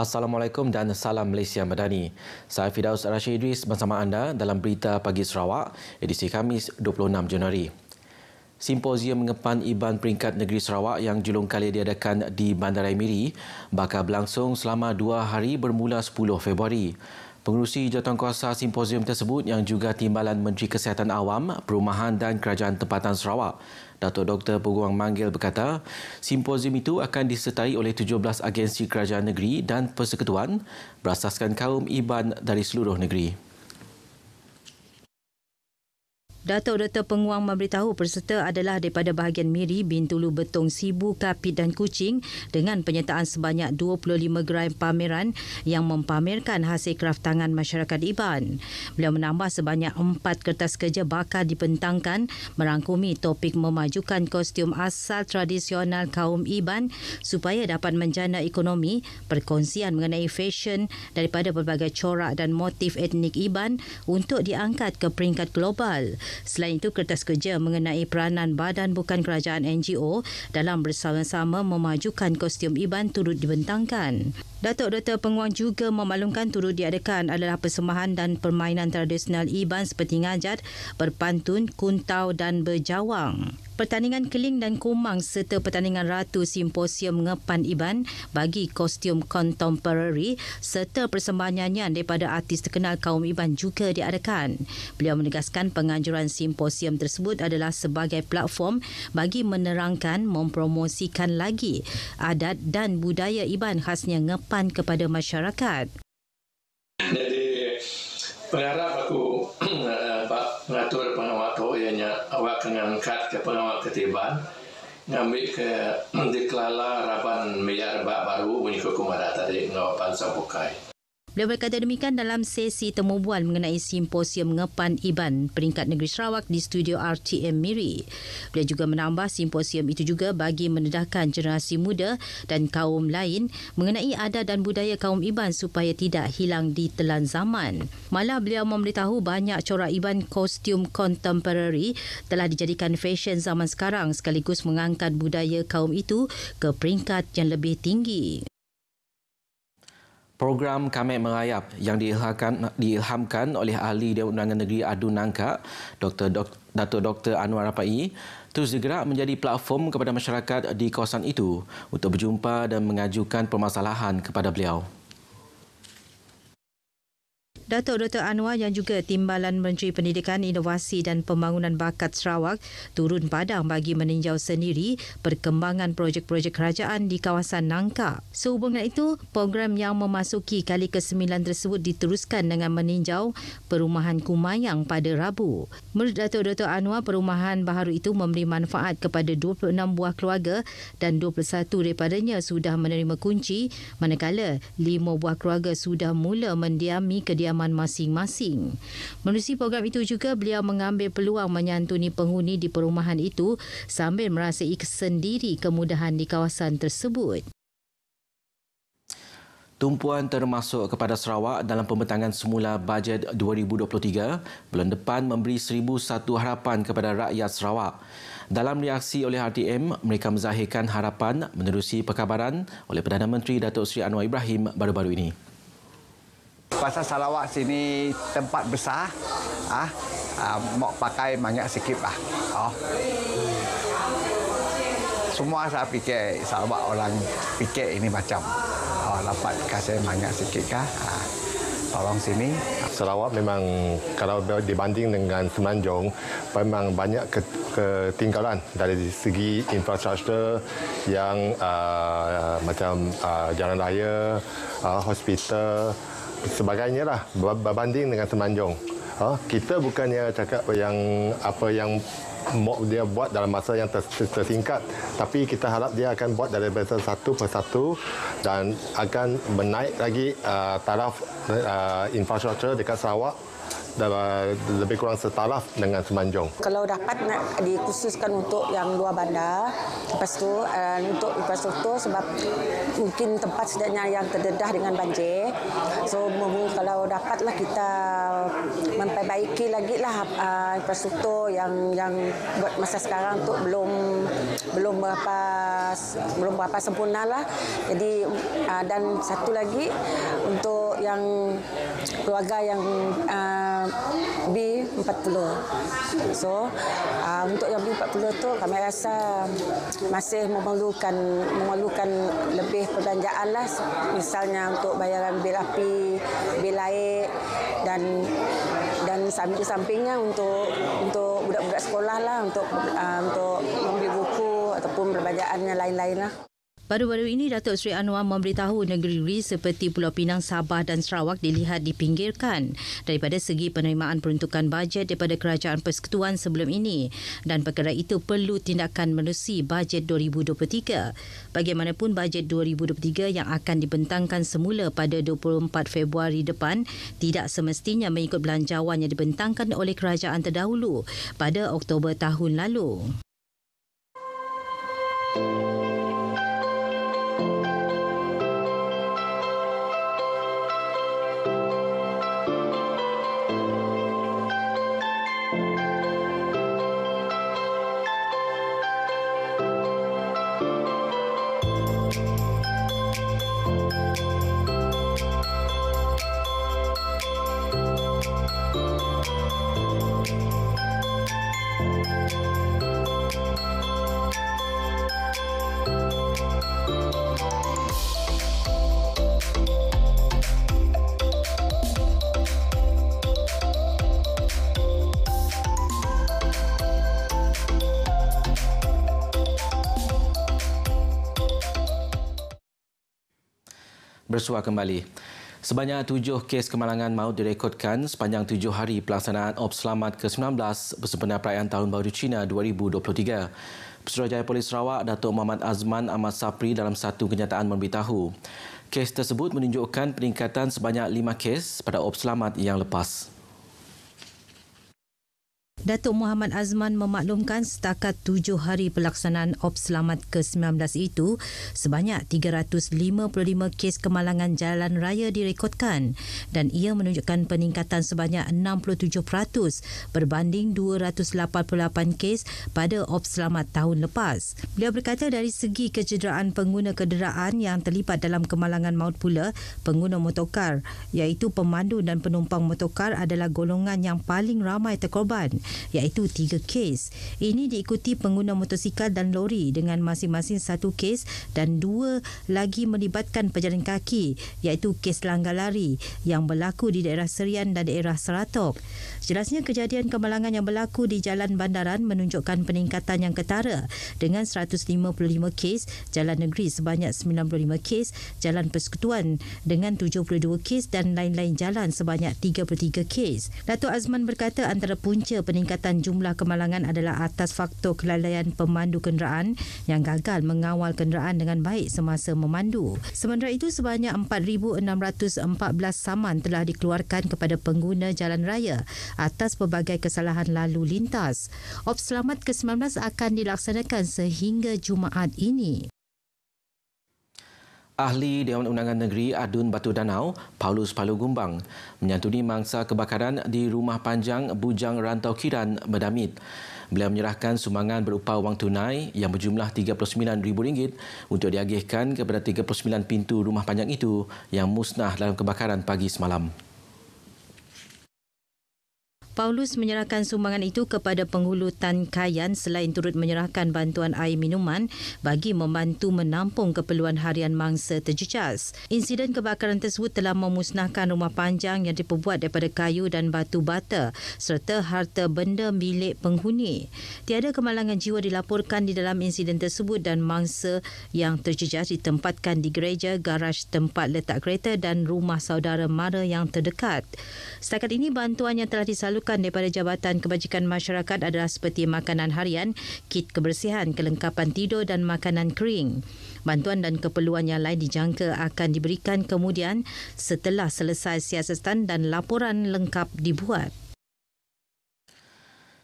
Assalamualaikum dan salam Malaysia Madani. Saya Fidaus Rashid Idris bersama anda dalam Berita Pagi Sarawak edisi Khamis 26 Januari. Simposium mengepan Iban peringkat negeri Sarawak yang julung kali diadakan di Bandarai Miri bakal berlangsung selama dua hari bermula 10 Februari. Pengurusi jawatankuasa simposium tersebut yang juga timbalan Menteri Kesihatan Awam, Perumahan dan Kerajaan Tempatan Sarawak, Datuk Dr. Peguang Manggil berkata, simposium itu akan disertai oleh 17 agensi kerajaan negeri dan persekutuan berasaskan kaum Iban dari seluruh negeri. Dato'-Dato' Penguang memberitahu peserta adalah daripada bahagian Miri, Bintulu, Betong, Sibu, Kapit dan kucing dengan penyertaan sebanyak 25 gerai pameran yang mempamerkan hasil kraftangan masyarakat Iban. Beliau menambah sebanyak 4 kertas kerja bakar dipentangkan merangkumi topik memajukan kostum asal tradisional kaum Iban supaya dapat menjana ekonomi, perkongsian mengenai fashion daripada pelbagai corak dan motif etnik Iban untuk diangkat ke peringkat global. Selain itu, kertas kerja mengenai peranan badan bukan kerajaan NGO dalam bersama-sama memajukan kostum Iban turut dibentangkan. Datuk Dr. Penguang juga memaklumkan turut diadakan adalah persembahan dan permainan tradisional Iban seperti ngajat, berpantun, kuntau dan berjawang pertandingan keling dan kumang serta pertandingan ratu simposium ngepan iban bagi kostum contemporary serta persembahan nyanyian daripada artis terkenal kaum iban juga diadakan. Beliau menegaskan penganjuran simposium tersebut adalah sebagai platform bagi menerangkan mempromosikan lagi adat dan budaya iban khasnya ngepan kepada masyarakat. Jadi berharap aku ngambil ke dikelala harapan miliar bak baru menyukur kumada tadi ngawapan sampukai. Beliau berkata demikian dalam sesi temubual mengenai simposium Ngepan Iban peringkat negeri Sarawak di studio RTM Miri. Beliau juga menambah simposium itu juga bagi menedahkan generasi muda dan kaum lain mengenai adat dan budaya kaum Iban supaya tidak hilang di telan zaman. Malah beliau memberitahu banyak corak Iban kostum contemporary telah dijadikan fashion zaman sekarang sekaligus mengangkat budaya kaum itu ke peringkat yang lebih tinggi program kami merayap yang diilhamkan, diilhamkan oleh ahli Dewan Undangan Negeri Adu Nangka, Dr. Dok, Dr. Anwar Rapai, terus digerak menjadi platform kepada masyarakat di kawasan itu untuk berjumpa dan mengajukan permasalahan kepada beliau. Datuk Dr. Anwar yang juga Timbalan Menteri Pendidikan, Inovasi dan Pembangunan Bakat Sarawak turun padang bagi meninjau sendiri perkembangan projek-projek kerajaan di kawasan Nangka. Sehubungan itu, program yang memasuki kali ke-9 tersebut diteruskan dengan meninjau perumahan Kumayang pada Rabu. Menurut Datuk Dr. Anwar, perumahan baharu itu memberi manfaat kepada 26 buah keluarga dan 21 daripadanya sudah menerima kunci, manakala 5 buah keluarga sudah mula mendiami kediaman kediaman masing-masing. Menerusi program itu juga, beliau mengambil peluang menyantuni penghuni di perumahan itu sambil merasai sendiri kemudahan di kawasan tersebut. Tumpuan termasuk kepada Sarawak dalam pembentangan semula bajet 2023 bulan depan memberi 1001 harapan kepada rakyat Sarawak. Dalam reaksi oleh RTM, mereka menzahirkan harapan menerusi perkabaran oleh Perdana Menteri Datuk Seri Anwar Ibrahim baru-baru ini pasal Sarawak sini tempat besar ah uh, mok pakai banyak sikit lah oh semua saya fikir Sarawak orang fikir ini macam oh dapat kasih banyak sikit kah uh, tolong sini Sarawak memang kalau dibanding dengan Semenanjung memang banyak ke ketinggalan dari segi infrastruktur yang uh, macam uh, jalan raya, uh, hospital, sebagainya lah berbanding dengan Semanjung. Ha? Kita bukannya cakap yang apa yang dia buat dalam masa yang tersingkat tapi kita harap dia akan buat dari versi satu per satu dan akan menaik lagi uh, taraf uh, infrastruktur dekat Sarawak Eh, lebih kurang setaraf dengan Semanjung. Kalau dapat nak dikhususkan untuk yang luar bandar, lepas tu uh, untuk infrastruktur sebab mungkin tempat sedangnya yang terdedah dengan banjir. So mungkin kalau dapatlah kita memperbaiki lagi lah uh, infrastruktur yang yang buat masa sekarang tu belum belum berapa belum berapa sempurna lah. Jadi uh, dan satu lagi untuk yang keluarga yang uh, B40. So uh, untuk yang B40 tu kami rasa masih memerlukan memerlukan lebih perbelanjaan lah misalnya untuk bayaran bil api, bil air dan dan sambil sampingnya untuk untuk budak-budak sekolah lah untuk uh, untuk membeli buku ataupun perbelanjaan yang lain-lain lah. Baru-baru ini, Datuk Seri Anwar memberitahu negeri negeri seperti Pulau Pinang, Sabah dan Sarawak dilihat dipinggirkan daripada segi penerimaan peruntukan bajet daripada Kerajaan Persekutuan sebelum ini dan perkara itu perlu tindakan menerusi bajet 2023. Bagaimanapun, bajet 2023 yang akan dibentangkan semula pada 24 Februari depan tidak semestinya mengikut belanjawan yang dibentangkan oleh Kerajaan terdahulu pada Oktober tahun lalu. Thank you. bersuah kembali. Sebanyak tujuh kes kemalangan maut direkodkan sepanjang tujuh hari pelaksanaan Ops Selamat ke-19 bersempena perayaan Tahun Baru Cina 2023. Pesuruhjaya Polis Sarawak, Datuk Muhammad Azman Ahmad Sapri dalam satu kenyataan memberitahu, kes tersebut menunjukkan peningkatan sebanyak lima kes pada Ops Selamat yang lepas. Datuk Muhammad Azman memaklumkan setakat tujuh hari pelaksanaan Op Selamat ke-19 itu, sebanyak 355 kes kemalangan jalan raya direkodkan dan ia menunjukkan peningkatan sebanyak 67% berbanding 288 kes pada Op Selamat tahun lepas. Beliau berkata dari segi kecederaan pengguna kenderaan yang terlibat dalam kemalangan maut pula, pengguna motokar iaitu pemandu dan penumpang motokar adalah golongan yang paling ramai terkorban iaitu tiga kes. Ini diikuti pengguna motosikal dan lori dengan masing-masing satu kes dan dua lagi melibatkan pejalan kaki iaitu kes langgar lari yang berlaku di daerah Serian dan daerah Seratok. Jelasnya kejadian kemalangan yang berlaku di Jalan Bandaran menunjukkan peningkatan yang ketara dengan 155 kes, Jalan Negeri sebanyak 95 kes, Jalan Persekutuan dengan 72 kes dan lain-lain jalan sebanyak 33 kes. Dato' Azman berkata antara punca peningkatan peningkatan jumlah kemalangan adalah atas faktor kelalaian pemandu kenderaan yang gagal mengawal kenderaan dengan baik semasa memandu. Sementara itu, sebanyak 4,614 saman telah dikeluarkan kepada pengguna jalan raya atas pelbagai kesalahan lalu lintas. Ops Selamat ke-19 akan dilaksanakan sehingga Jumaat ini. Ahli Dewan Undangan Negeri Adun Batu Danau, Paulus Palu Gumbang, menyantuni mangsa kebakaran di rumah panjang Bujang Rantau Kiran, Medamit. Beliau menyerahkan sumbangan berupa wang tunai yang berjumlah RM39,000 untuk diagihkan kepada 39 pintu rumah panjang itu yang musnah dalam kebakaran pagi semalam. Paulus menyerahkan sumbangan itu kepada penghulu Tan Kayan selain turut menyerahkan bantuan air minuman bagi membantu menampung keperluan harian mangsa terjejas. Insiden kebakaran tersebut telah memusnahkan rumah panjang yang diperbuat daripada kayu dan batu bata serta harta benda milik penghuni. Tiada kemalangan jiwa dilaporkan di dalam insiden tersebut dan mangsa yang terjejas ditempatkan di gereja, garaj tempat letak kereta dan rumah saudara mara yang terdekat. Setakat ini bantuan yang telah disalurkan diperlukan daripada Jabatan Kebajikan Masyarakat adalah seperti makanan harian, kit kebersihan, kelengkapan tidur dan makanan kering. Bantuan dan keperluan yang lain dijangka akan diberikan kemudian setelah selesai siasatan dan laporan lengkap dibuat.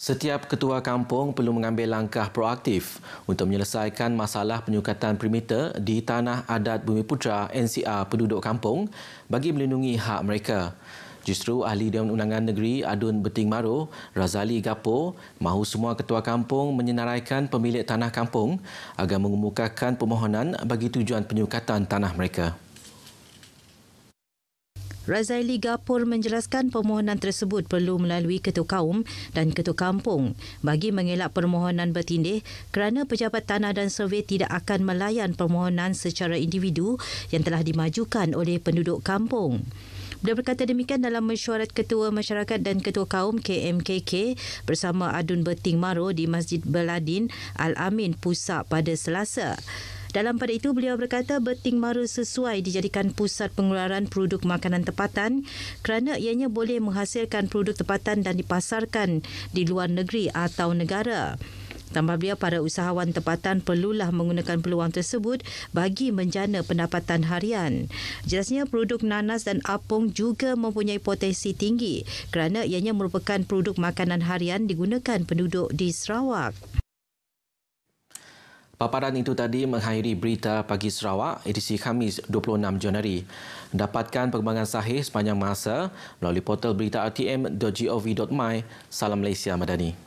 Setiap ketua kampung perlu mengambil langkah proaktif untuk menyelesaikan masalah penyukatan perimeter di Tanah Adat bumi putra NCR penduduk kampung bagi melindungi hak mereka. Justru ahli Dewan Undangan Negeri Adun Beting Maru Razali Gapo, mahu semua ketua kampung menyenaraikan pemilik tanah kampung agar mengemukakan permohonan bagi tujuan penyukatan tanah mereka. Razali Gapur menjelaskan permohonan tersebut perlu melalui ketua kaum dan ketua kampung bagi mengelak permohonan bertindih kerana pejabat tanah dan survei tidak akan melayan permohonan secara individu yang telah dimajukan oleh penduduk kampung. Beliau berkata demikian dalam mesyuarat Ketua Masyarakat dan Ketua Kaum KMKK bersama Adun Beting Maro di Masjid Beladin Al-Amin Pusat pada Selasa. Dalam pada itu, beliau berkata beting maru sesuai dijadikan pusat pengeluaran produk makanan tempatan kerana ianya boleh menghasilkan produk tempatan dan dipasarkan di luar negeri atau negara. Tambah beliau, para usahawan tempatan perlulah menggunakan peluang tersebut bagi menjana pendapatan harian. Jelasnya, produk nanas dan apung juga mempunyai potensi tinggi kerana ianya merupakan produk makanan harian digunakan penduduk di Sarawak. Paparan itu tadi mengakhiri berita pagi Sarawak edisi Khamis 26 Januari. Dapatkan perkembangan sahih sepanjang masa melalui portal berita rtm.gov.my. Salam Malaysia Madani.